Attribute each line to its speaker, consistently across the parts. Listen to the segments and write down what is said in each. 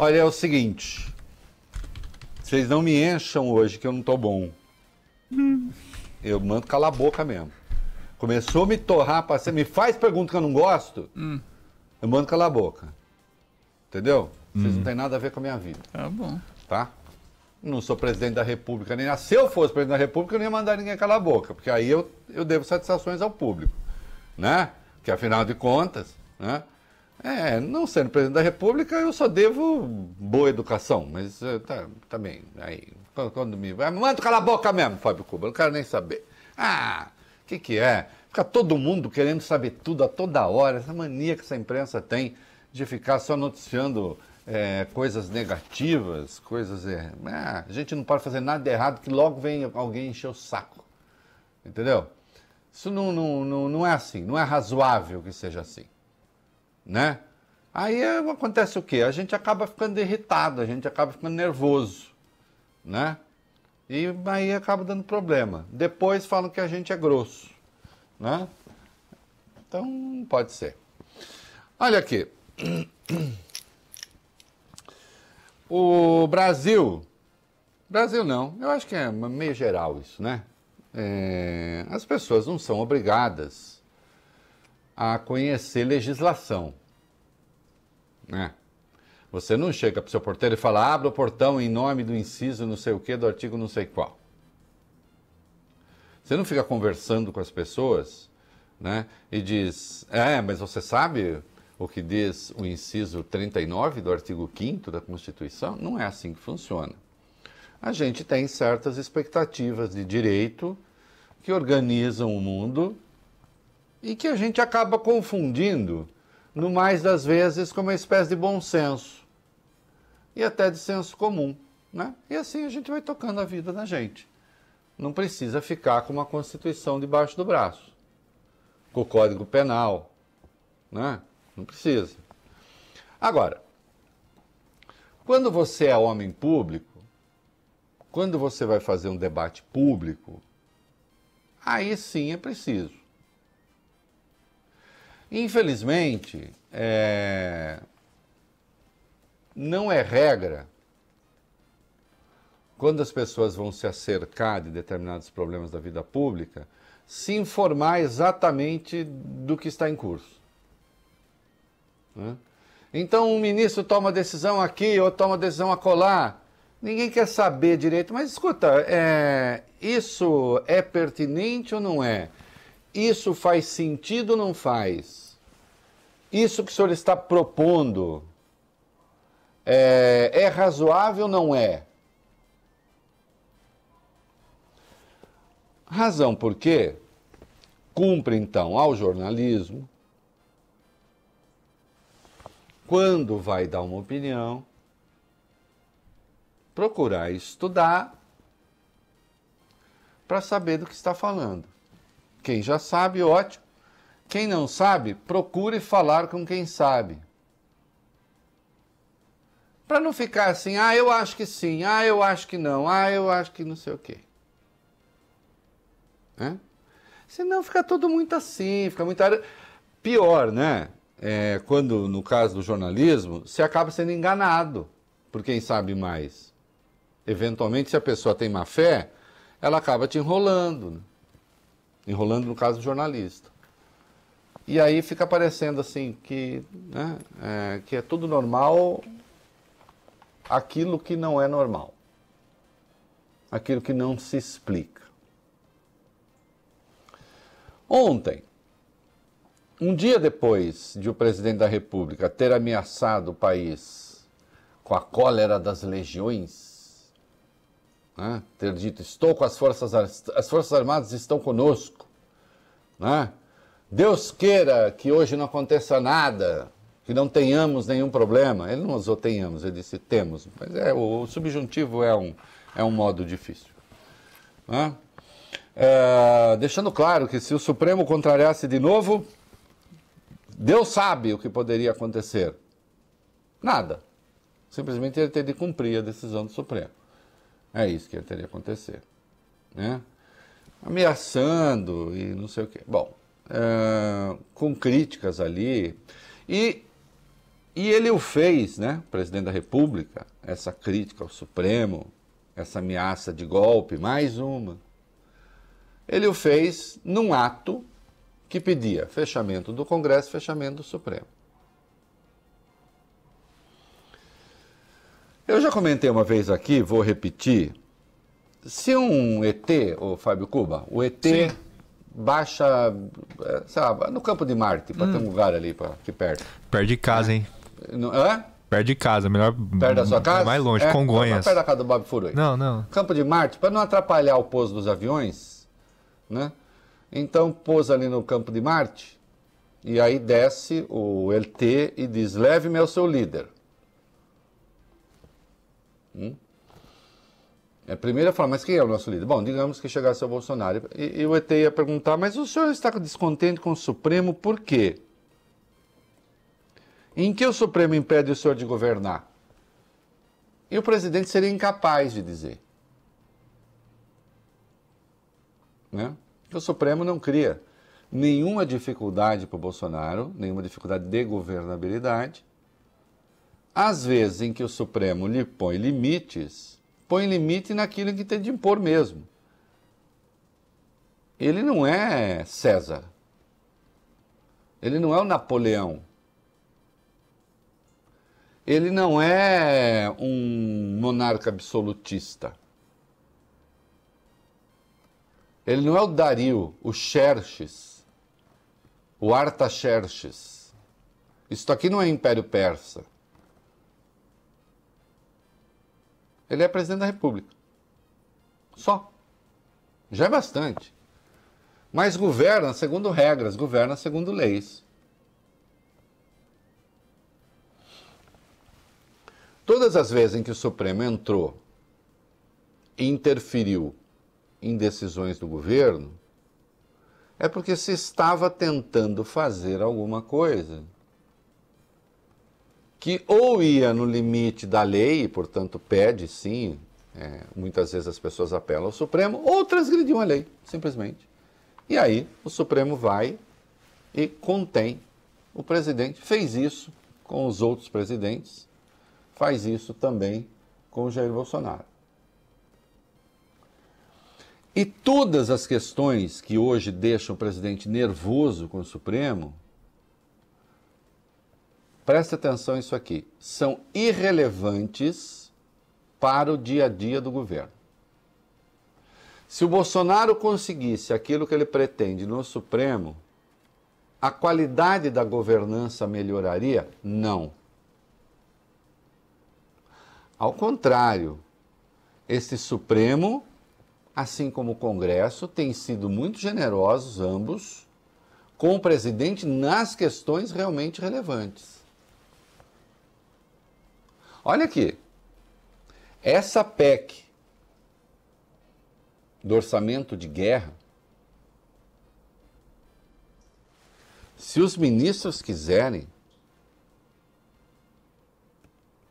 Speaker 1: Olha, é o seguinte. Vocês não me encham hoje que eu não tô bom. Hum. Eu mando calar a boca mesmo. Começou a me torrar, me faz pergunta que eu não gosto, hum. eu mando calar a boca. Entendeu? Hum. Vocês não têm hum. nada a ver com a minha vida. Tá bom. Tá? Não sou presidente da República, nem se eu fosse presidente da República, eu não ia mandar ninguém calar a boca, porque aí eu, eu devo satisfações ao público. Né? Que afinal de contas, né? É, não sendo presidente da República, eu só devo boa educação, mas eh, tá, também bem. Aí, quando me. Manda cala a boca mesmo, Fábio Cuba, não quero nem saber. Ah, o que, que é? Fica todo mundo querendo saber tudo a toda hora, essa mania que essa imprensa tem de ficar só noticiando é, coisas negativas, coisas. É, a gente não pode fazer nada de errado que logo vem alguém encher o saco. Entendeu? Isso não, não, não, não é assim, não é razoável que seja assim né? Aí acontece o quê? A gente acaba ficando irritado, a gente acaba ficando nervoso, né? E aí acaba dando problema. Depois falam que a gente é grosso, né? Então, pode ser. Olha aqui. O Brasil. Brasil não, eu acho que é meio geral isso, né? É, as pessoas não são obrigadas a conhecer legislação. Né? Você não chega para o seu porteiro e fala, abra o portão em nome do inciso não sei o que, do artigo não sei qual. Você não fica conversando com as pessoas né, e diz, é, mas você sabe o que diz o inciso 39 do artigo 5 da Constituição? Não é assim que funciona. A gente tem certas expectativas de direito que organizam o mundo e que a gente acaba confundindo, no mais das vezes, com uma espécie de bom senso e até de senso comum. Né? E assim a gente vai tocando a vida da gente. Não precisa ficar com uma Constituição debaixo do braço, com o Código Penal. Né? Não precisa. Agora, quando você é homem público, quando você vai fazer um debate público, aí sim é preciso Infelizmente, é... não é regra quando as pessoas vão se acercar de determinados problemas da vida pública, se informar exatamente do que está em curso. Né? Então, um ministro toma decisão aqui ou toma decisão acolá. Ninguém quer saber direito, mas escuta, é, isso é pertinente ou não é? Isso faz sentido ou não faz? Isso que o senhor está propondo é, é razoável ou não é? Razão porque cumpre então ao jornalismo, quando vai dar uma opinião, procurar estudar para saber do que está falando. Quem já sabe, ótimo. Quem não sabe, procure falar com quem sabe. Para não ficar assim, ah, eu acho que sim, ah, eu acho que não, ah, eu acho que não sei o quê. Né? Senão fica tudo muito assim, fica muito. Pior, né? É, quando, no caso do jornalismo, você acaba sendo enganado por quem sabe mais. Eventualmente, se a pessoa tem má fé, ela acaba te enrolando. Né? enrolando no caso do jornalista. E aí fica parecendo assim que, né, é, que é tudo normal aquilo que não é normal, aquilo que não se explica. Ontem, um dia depois de o presidente da República ter ameaçado o país com a cólera das legiões, né? ter dito: Estou com as Forças, as forças Armadas, estão conosco. Né? Deus queira que hoje não aconteça nada, que não tenhamos nenhum problema. Ele não usou tenhamos, ele disse temos. Mas é, o, subjuntivo é um, é um modo difícil. Né? É, deixando claro que se o Supremo contrariasse de novo, Deus sabe o que poderia acontecer. Nada. Simplesmente ele teria de cumprir a decisão do Supremo. É isso que teria acontecer. Né? Ameaçando e não sei o quê. Bom, é, com críticas ali. E, e ele o fez, né? presidente da República, essa crítica ao Supremo, essa ameaça de golpe, mais uma. Ele o fez num ato que pedia fechamento do Congresso, fechamento do Supremo. Eu já comentei uma vez aqui, vou repetir. Se um ET, o Fábio Cuba, o ET Sim. baixa, eh, sabe, no campo de Marte, para hum. ter um lugar ali pra, aqui perto. Perto de casa, é. hein? Não, hã? Perto de casa, melhor. Perto da sua casa? Mais longe, é, Congonhas. Não, perto da casa do Bob Furui. Não, não. Campo de Marte, para não atrapalhar o pouso dos aviões, né? Então pousa ali no campo de Marte e aí desce o LT e diz: leve-me ao seu líder. Hum? É, a primeira forma, mas quem é o nosso líder? Bom, digamos que chegasse ao Bolsonaro. E, e o ET ia perguntar, mas o senhor está descontente com o Supremo por quê? Em que o Supremo impede o senhor de governar? E o presidente seria incapaz de dizer. Né? O Supremo não cria nenhuma dificuldade para o Bolsonaro, nenhuma dificuldade de governabilidade, as vezes em que o Supremo lhe põe limites, põe limite naquilo que tem de impor mesmo. Ele não é César. Ele não é o Napoleão. Ele não é um monarca absolutista. Ele não é o Dario, o Xerxes, o Artaxerxes. Isso aqui não é Império Persa. Ele é presidente da República. Só. Já é bastante. Mas governa segundo regras, governa segundo leis. Todas as vezes em que o Supremo entrou e interferiu em decisões do governo, é porque se estava tentando fazer alguma coisa que ou ia no limite da lei, e portanto pede sim, é, muitas vezes as pessoas apelam ao Supremo, ou transgrediu a lei, simplesmente. E aí o Supremo vai e contém o presidente. Fez isso com os outros presidentes, faz isso também com o Jair Bolsonaro. E todas as questões que hoje deixam o presidente nervoso com o Supremo preste atenção nisso aqui, são irrelevantes para o dia a dia do governo. Se o Bolsonaro conseguisse aquilo que ele pretende no Supremo, a qualidade da governança melhoraria? Não. Ao contrário, este Supremo, assim como o Congresso, tem sido muito generosos, ambos, com o presidente nas questões realmente relevantes. Olha aqui. Essa PEC do orçamento de guerra, se os ministros quiserem,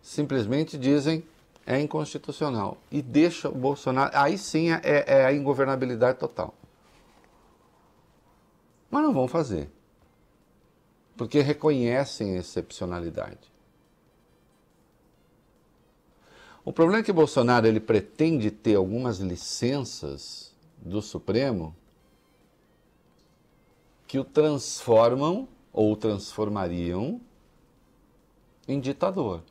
Speaker 1: simplesmente dizem é inconstitucional e deixa o Bolsonaro. Aí sim é, é, é a ingovernabilidade total. Mas não vão fazer, porque reconhecem excepcionalidade. O problema é que Bolsonaro ele pretende ter algumas licenças do Supremo que o transformam ou transformariam em ditador.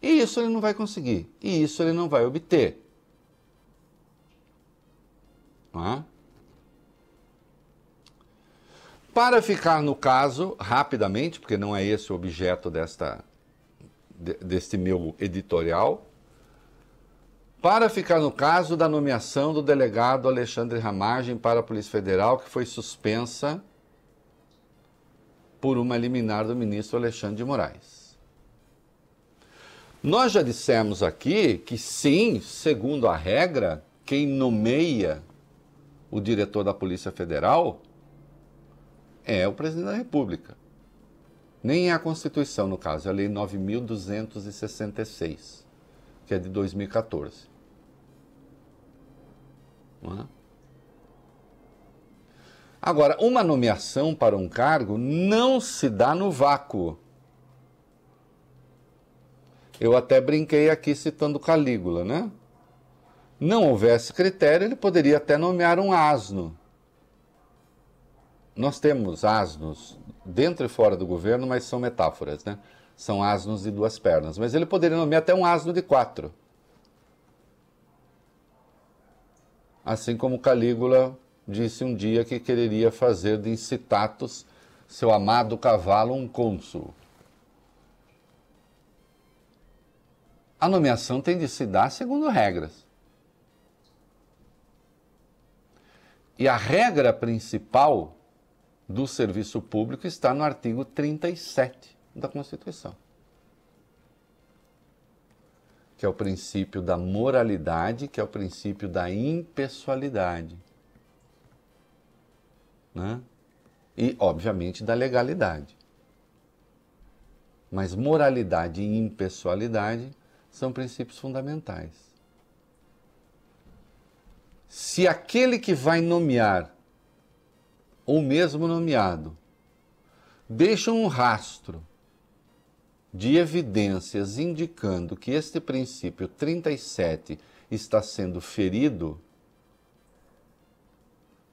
Speaker 1: E isso ele não vai conseguir, e isso ele não vai obter. Não é? Para ficar no caso, rapidamente, porque não é esse o objeto desta, deste meu editorial, para ficar no caso da nomeação do delegado Alexandre Ramagem para a Polícia Federal, que foi suspensa por uma liminar do ministro Alexandre de Moraes. Nós já dissemos aqui que, sim, segundo a regra, quem nomeia o diretor da Polícia Federal é o presidente da República. Nem é a Constituição, no caso, é a Lei 9266, que é de 2014. É? Agora, uma nomeação para um cargo não se dá no vácuo. Eu até brinquei aqui citando Calígula, né? Não houvesse critério, ele poderia até nomear um asno. Nós temos asnos dentro e fora do governo, mas são metáforas, né? São asnos de duas pernas. Mas ele poderia nomear até um asno de quatro. assim como Calígula disse um dia que quereria fazer de incitatus seu amado cavalo um cônsul. A nomeação tem de se dar segundo regras. E a regra principal do serviço público está no artigo 37 da Constituição que é o princípio da moralidade, que é o princípio da impessoalidade. Né? E, obviamente, da legalidade. Mas moralidade e impessoalidade são princípios fundamentais. Se aquele que vai nomear, ou mesmo nomeado, deixa um rastro de evidências indicando que este princípio 37 está sendo ferido,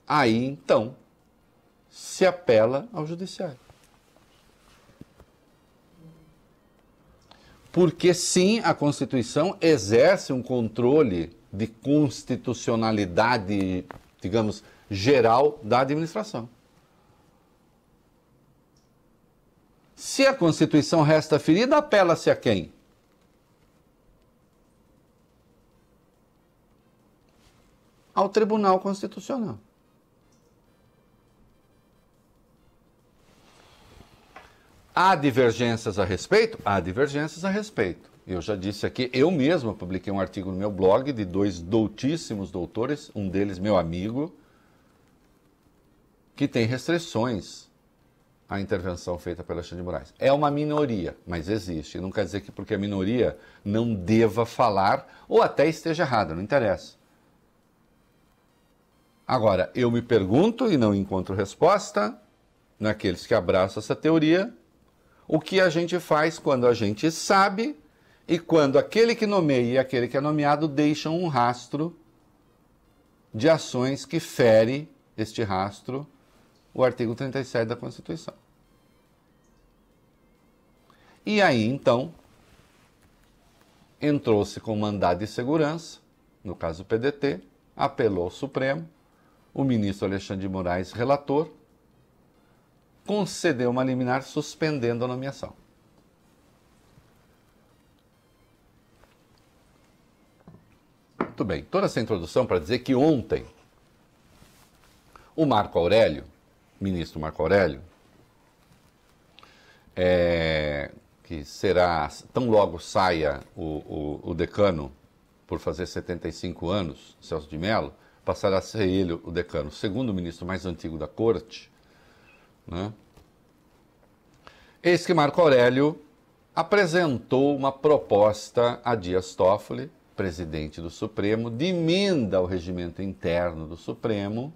Speaker 1: aí então se apela ao judiciário. Porque sim, a Constituição exerce um controle de constitucionalidade, digamos, geral da administração. Se a Constituição resta ferida, apela-se a quem? Ao Tribunal Constitucional. Há divergências a respeito? Há divergências a respeito. Eu já disse aqui, eu mesmo publiquei um artigo no meu blog de dois doutíssimos doutores, um deles meu amigo, que tem restrições a intervenção feita pela Alexandre de Moraes. É uma minoria, mas existe. Não quer dizer que porque a é minoria não deva falar ou até esteja errada, não interessa. Agora, eu me pergunto e não encontro resposta naqueles que abraçam essa teoria, o que a gente faz quando a gente sabe e quando aquele que nomeia e aquele que é nomeado deixam um rastro de ações que fere este rastro o artigo 37 da Constituição. E aí, então, entrou-se com mandado de segurança, no caso o PDT, apelou ao Supremo, o ministro Alexandre de Moraes, relator, concedeu uma liminar suspendendo a nomeação. Muito bem, toda essa introdução para dizer que ontem o Marco Aurélio ministro Marco Aurélio, é, que será, tão logo saia o, o, o, decano por fazer 75 anos, Celso de Mello, passará a ser ele o decano, segundo o ministro mais antigo da corte, né? Eis que Marco Aurélio apresentou uma proposta a Dias Toffoli, presidente do Supremo, de emenda ao regimento interno do Supremo,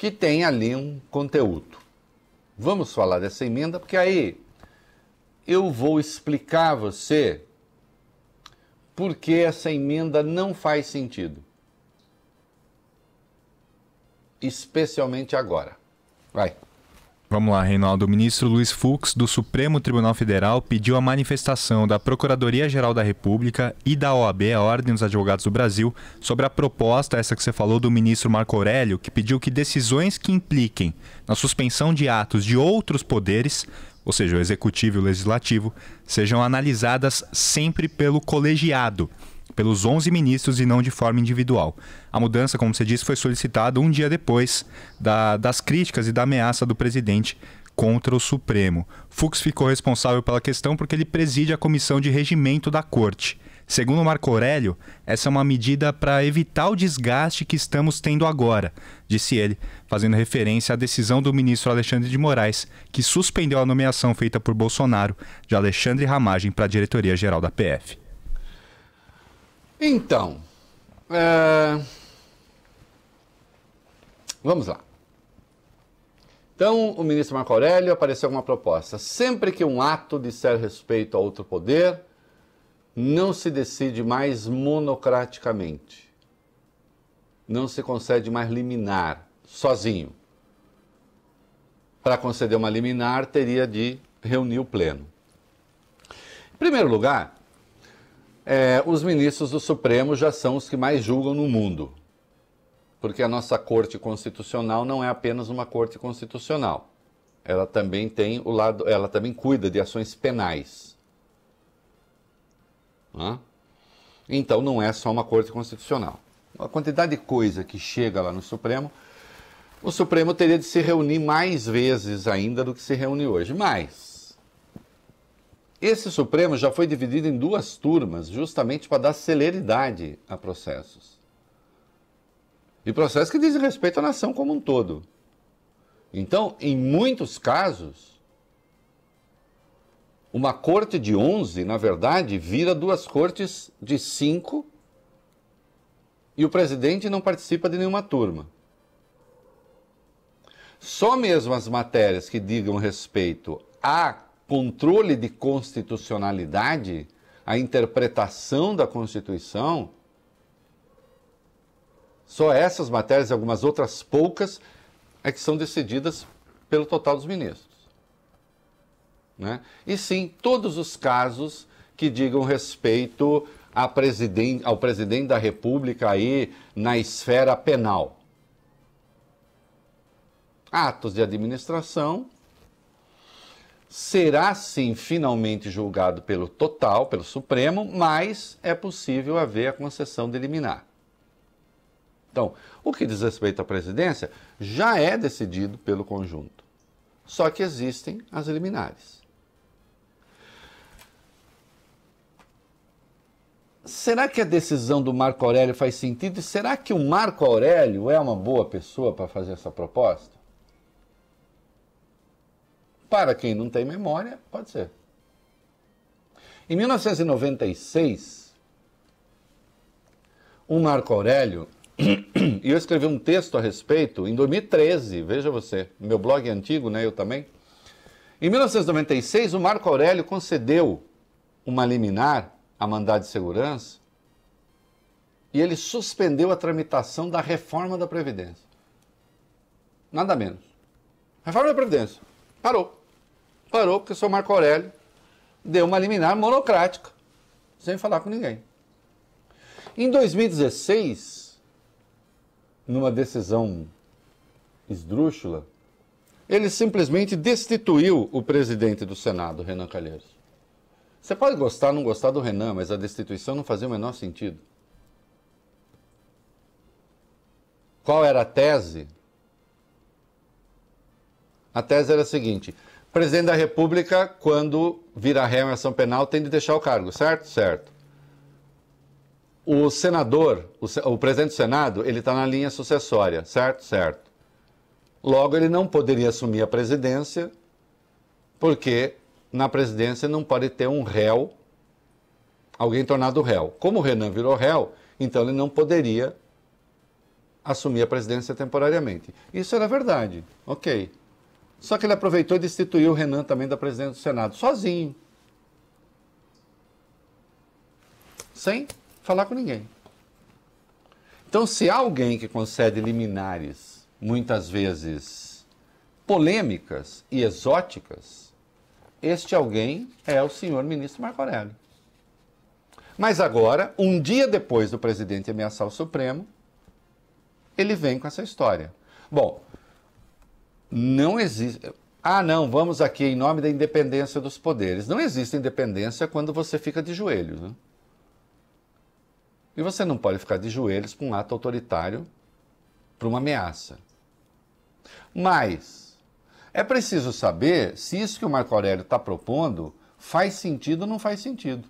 Speaker 1: que tem ali um conteúdo. Vamos falar dessa emenda, porque aí eu vou explicar a você por que essa emenda não faz sentido. Especialmente agora. Vai. Vamos lá, Reinaldo. O ministro Luiz Fux, do Supremo Tribunal Federal, pediu a manifestação da Procuradoria-Geral da República e da OAB, a Ordem dos Advogados do Brasil, sobre a proposta, essa que você falou, do ministro Marco Aurélio, que pediu que decisões que impliquem na suspensão de atos de outros poderes, ou seja, o executivo e o legislativo, sejam analisadas sempre pelo colegiado pelos 11 ministros e não de forma individual. A mudança, como você disse, foi solicitada um dia depois da, das críticas e da ameaça do presidente contra o Supremo. Fux ficou responsável pela questão porque ele preside a comissão de regimento da corte. Segundo Marco Aurélio, essa é uma medida para evitar o desgaste que estamos tendo agora, disse ele, fazendo referência à decisão do ministro Alexandre de Moraes, que suspendeu a nomeação feita por Bolsonaro de Alexandre Ramagem para a diretoria-geral da PF. Então, é... vamos lá. Então, o ministro Marco Aurélio apareceu com uma proposta. Sempre que um ato disser respeito a outro poder, não se decide mais monocraticamente. Não se concede mais liminar, sozinho. Para conceder uma liminar, teria de reunir o pleno. Em primeiro lugar, é, os ministros do Supremo já são os que mais julgam no mundo, porque a nossa Corte Constitucional não é apenas uma Corte Constitucional. Ela também tem o lado, ela também cuida de ações penais. Então não é só uma Corte Constitucional. A quantidade de coisa que chega lá no Supremo, o Supremo teria de se reunir mais vezes ainda do que se reúne hoje. Mas esse Supremo já foi dividido em duas turmas, justamente para dar celeridade a processos. E processos que dizem respeito à nação como um todo. Então, em muitos casos, uma corte de 11, na verdade, vira duas cortes de 5 e o presidente não participa de nenhuma turma. Só mesmo as matérias que digam respeito à controle de constitucionalidade, a interpretação da Constituição, só essas matérias e algumas outras poucas é que são decididas pelo total dos ministros. Né? E sim, todos os casos que digam respeito ao presidente da República aí na esfera penal. Atos de administração, será sim finalmente julgado pelo total, pelo Supremo, mas é possível haver a concessão de liminar. Então, o que diz respeito à presidência já é decidido pelo conjunto. Só que existem as liminares. Será que a decisão do Marco Aurélio faz sentido? E será que o Marco Aurélio é uma boa pessoa para fazer essa proposta? Para quem não tem memória, pode ser. Em 1996, o um Marco Aurélio, e eu escrevi um texto a respeito em 2013, veja você, meu blog é antigo, né? Eu também. Em 1996, o Marco Aurélio concedeu uma liminar a mandado de segurança e ele suspendeu a tramitação da reforma da Previdência. Nada menos. Reforma da Previdência. Parou parou porque o senhor Marco Aurélio deu uma liminar monocrática, sem falar com ninguém. Em 2016, numa decisão esdrúxula, ele simplesmente destituiu o presidente do Senado, Renan Calheiros. Você pode gostar, ou não gostar do Renan, mas a destituição não fazia o menor sentido. Qual era a tese? A tese era a seguinte: presidente da República, quando vira réu em ação penal, tem de deixar o cargo, certo? Certo. O senador, o, o presidente do Senado, ele está na linha sucessória, certo? Certo. Logo, ele não poderia assumir a presidência, porque na presidência não pode ter um réu, alguém tornado réu. Como o Renan virou réu, então ele não poderia assumir a presidência temporariamente. Isso era verdade, ok. Só que ele aproveitou e destituiu o Renan também da presidência do Senado, sozinho. Sem falar com ninguém. Então, se há alguém que concede liminares, muitas vezes polêmicas e exóticas, este alguém é o senhor ministro Marco Aurélio. Mas agora, um dia depois do presidente ameaçar o Supremo, ele vem com essa história. Bom, não existe. Ah, não, vamos aqui em nome da independência dos poderes. Não existe independência quando você fica de joelhos. Né? E você não pode ficar de joelhos para um ato autoritário, para uma ameaça. Mas é preciso saber se isso que o Marco Aurélio está propondo faz sentido ou não faz sentido.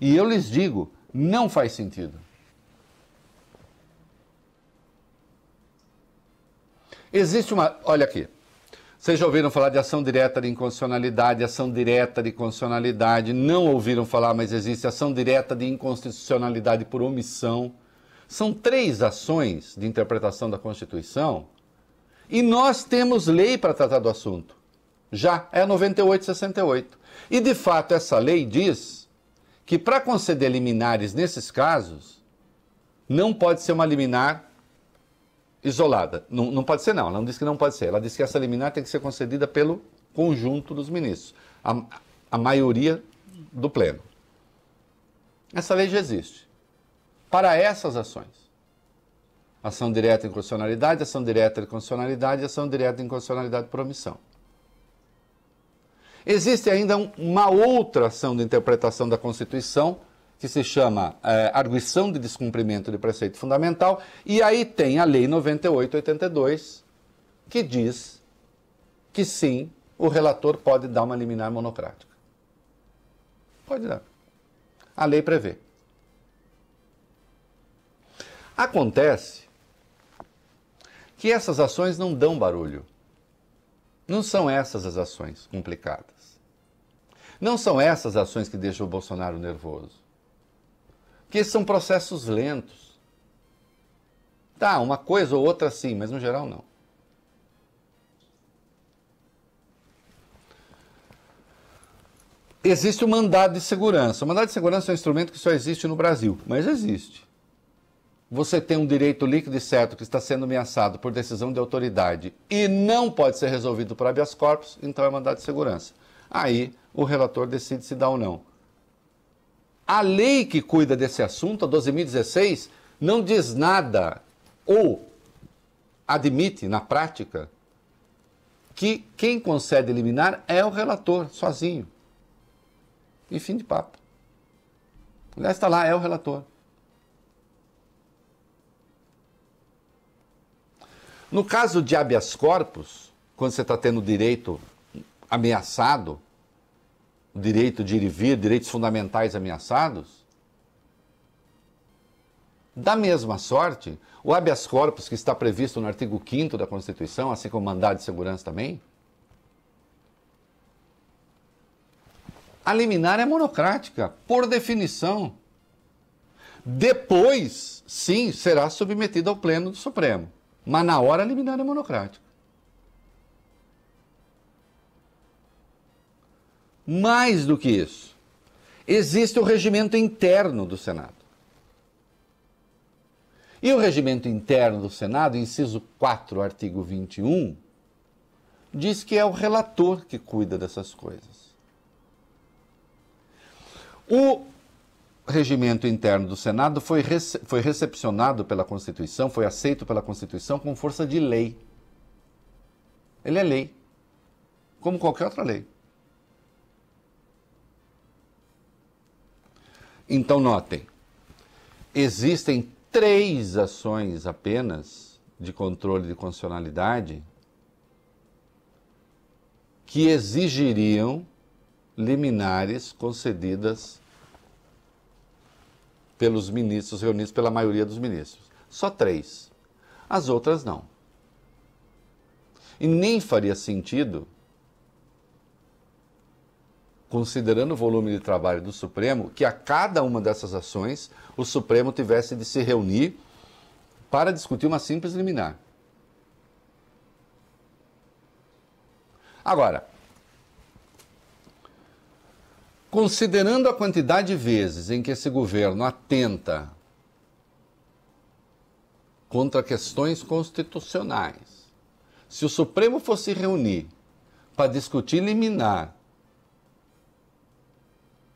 Speaker 1: E eu lhes digo, não faz sentido. Existe uma. Olha aqui. Vocês já ouviram falar de ação direta de inconstitucionalidade, ação direta de constitucionalidade, não ouviram falar, mas existe ação direta de inconstitucionalidade por omissão. São três ações de interpretação da Constituição e nós temos lei para tratar do assunto. Já é a 9868. E de fato essa lei diz que para conceder liminares nesses casos, não pode ser uma liminar isolada. Não, não pode ser, não. Ela não disse que não pode ser. Ela disse que essa liminar tem que ser concedida pelo conjunto dos ministros, a, a maioria do Pleno. Essa lei já existe. Para essas ações. Ação direta em constitucionalidade, ação direta em constitucionalidade, ação direta em constitucionalidade por omissão. Existe ainda uma outra ação de interpretação da Constituição que se chama é, Arguição de Descumprimento de Preceito Fundamental, e aí tem a Lei 9882, que diz que sim, o relator pode dar uma liminar monocrática. Pode dar. A lei prevê. Acontece que essas ações não dão barulho. Não são essas as ações complicadas. Não são essas ações que deixam o Bolsonaro nervoso. Porque são processos lentos. Tá, uma coisa ou outra sim, mas no geral não. Existe o mandado de segurança. O mandado de segurança é um instrumento que só existe no Brasil, mas existe. Você tem um direito líquido e certo que está sendo ameaçado por decisão de autoridade e não pode ser resolvido por habeas corpus, então é mandado de segurança. Aí o relator decide se dá ou não. A lei que cuida desse assunto, a 12.016, não diz nada ou admite na prática que quem concede liminar é o relator, sozinho. E fim de papo. Aliás, está lá, é o relator. No caso de habeas corpus, quando você está tendo direito ameaçado, direito de ir e vir, direitos fundamentais ameaçados? Da mesma sorte, o habeas corpus que está previsto no artigo 5 da Constituição, assim como o mandado de segurança também, a liminar é monocrática, por definição. Depois, sim, será submetida ao pleno do Supremo, mas na hora a liminar é monocrática. Mais do que isso, existe o regimento interno do Senado. E o regimento interno do Senado, inciso 4, artigo 21, diz que é o relator que cuida dessas coisas. O regimento interno do Senado foi, rece foi recepcionado pela Constituição, foi aceito pela Constituição com força de lei. Ele é lei, como qualquer outra lei. Então, notem: existem três ações apenas de controle de constitucionalidade que exigiriam liminares concedidas pelos ministros reunidos pela maioria dos ministros. Só três. As outras não. E nem faria sentido considerando o volume de trabalho do Supremo, que a cada uma dessas ações o Supremo tivesse de se reunir para discutir uma simples liminar. Agora, considerando a quantidade de vezes em que esse governo atenta contra questões constitucionais, se o Supremo fosse reunir para discutir liminar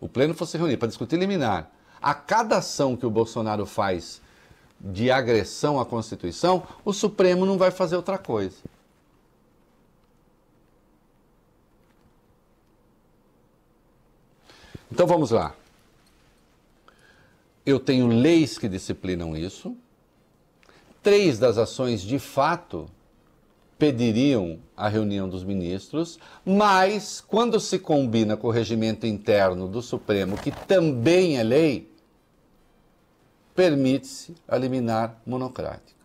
Speaker 1: o Pleno fosse reunir para discutir liminar, a cada ação que o Bolsonaro faz de agressão à Constituição, o Supremo não vai fazer outra coisa. Então vamos lá. Eu tenho leis que disciplinam isso. Três das ações de fato pediriam a reunião dos ministros, mas quando se combina com o regimento interno do Supremo, que também é lei, permite-se a liminar monocrática.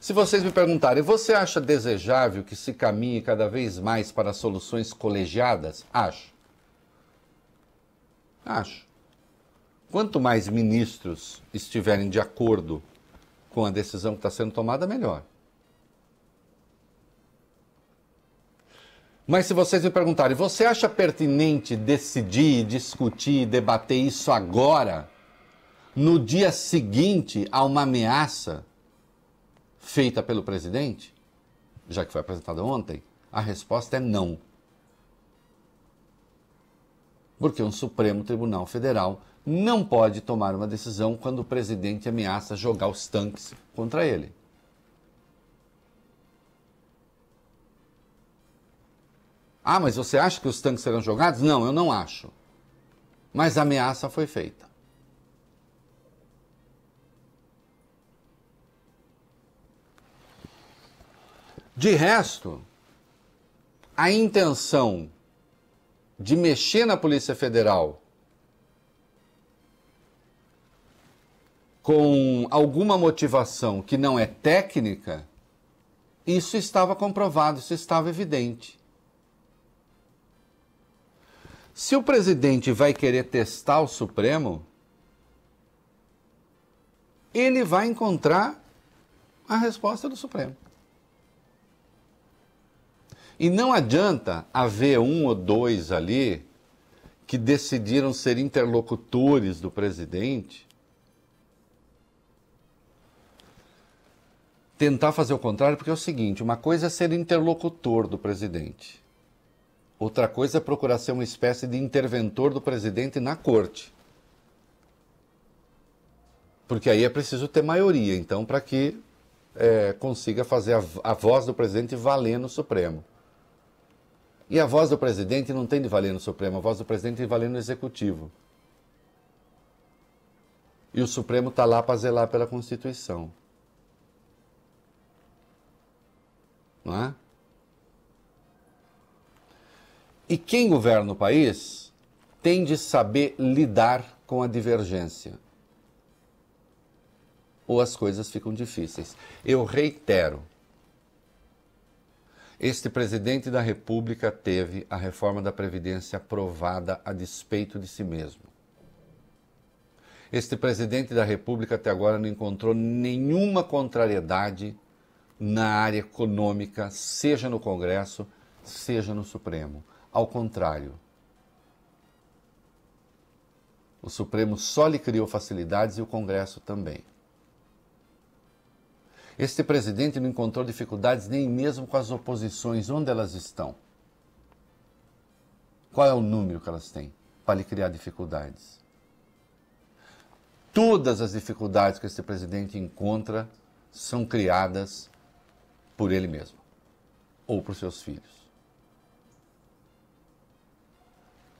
Speaker 1: Se vocês me perguntarem, você acha desejável que se caminhe cada vez mais para soluções colegiadas? Acho. Acho. Quanto mais ministros estiverem de acordo com a decisão que está sendo tomada, melhor. Mas se vocês me perguntarem, você acha pertinente decidir, discutir, debater isso agora, no dia seguinte a uma ameaça feita pelo presidente? Já que foi apresentada ontem, a resposta é não. Porque um Supremo Tribunal Federal não pode tomar uma decisão quando o presidente ameaça jogar os tanques contra ele. Ah, mas você acha que os tanques serão jogados? Não, eu não acho. Mas a ameaça foi feita. De resto, a intenção de mexer na Polícia Federal com alguma motivação que não é técnica, isso estava comprovado, isso estava evidente. Se o presidente vai querer testar o Supremo, ele vai encontrar a resposta do Supremo. E não adianta haver um ou dois ali que decidiram ser interlocutores do presidente tentar fazer o contrário, porque é o seguinte: uma coisa é ser interlocutor do presidente, Outra coisa é procurar ser uma espécie de interventor do presidente na corte. Porque aí é preciso ter maioria, então, para que é, consiga fazer a, a voz do presidente valer no Supremo. E a voz do presidente não tem de valer no Supremo, a voz do presidente tem de valer no Executivo. E o Supremo está lá para zelar pela Constituição. Não é? E quem governa o país tem de saber lidar com a divergência. Ou as coisas ficam difíceis. Eu reitero: este presidente da República teve a reforma da Previdência aprovada a despeito de si mesmo. Este presidente da República até agora não encontrou nenhuma contrariedade na área econômica, seja no Congresso, seja no Supremo ao contrário. O Supremo só lhe criou facilidades e o Congresso também. Este presidente não encontrou dificuldades nem mesmo com as oposições. Onde elas estão? Qual é o número que elas têm para lhe criar dificuldades? Todas as dificuldades que este presidente encontra são criadas por ele mesmo ou por seus filhos.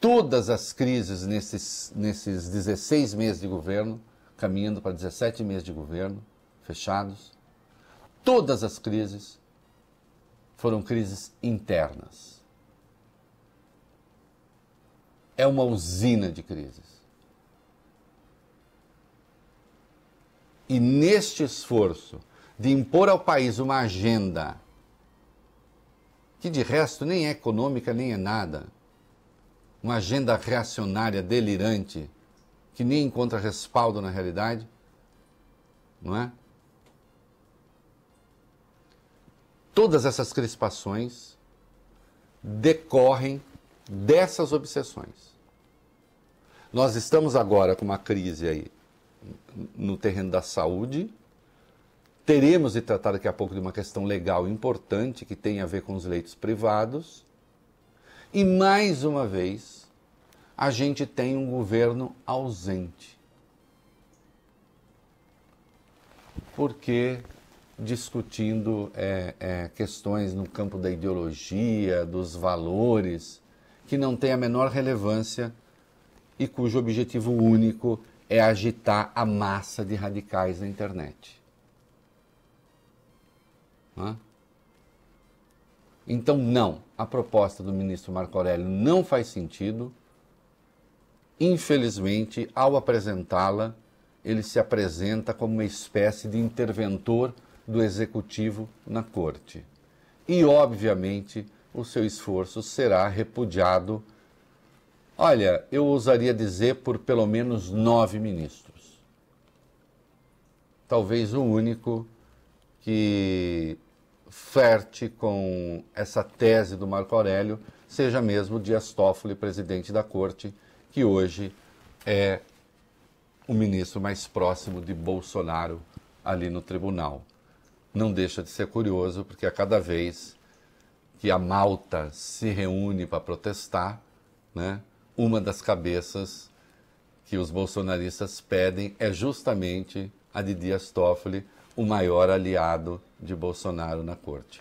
Speaker 1: todas as crises nesses, nesses 16 meses de governo, caminhando para 17 meses de governo, fechados, todas as crises foram crises internas. É uma usina de crises. E neste esforço de impor ao país uma agenda que de resto nem é econômica nem é nada, uma agenda reacionária delirante que nem encontra respaldo na realidade, não é? Todas essas crispações decorrem dessas obsessões. Nós estamos agora com uma crise aí no terreno da saúde. Teremos de tratar daqui a pouco de uma questão legal importante que tem a ver com os leitos privados. E mais uma vez, a gente tem um governo ausente. Porque discutindo é, é, questões no campo da ideologia, dos valores, que não tem a menor relevância e cujo objetivo único é agitar a massa de radicais na internet. Então, não a proposta do ministro Marco Aurélio não faz sentido. Infelizmente, ao apresentá-la, ele se apresenta como uma espécie de interventor do executivo na corte. E, obviamente, o seu esforço será repudiado, olha, eu ousaria dizer, por pelo menos nove ministros. Talvez o único que flerte com essa tese do Marco Aurélio, seja mesmo Dias Toffoli, presidente da corte, que hoje é o ministro mais próximo de Bolsonaro ali no tribunal. Não deixa de ser curioso, porque a cada vez que a malta se reúne para protestar, né, uma das cabeças que os bolsonaristas pedem é justamente a de Dias Toffoli, o maior aliado de Bolsonaro na corte.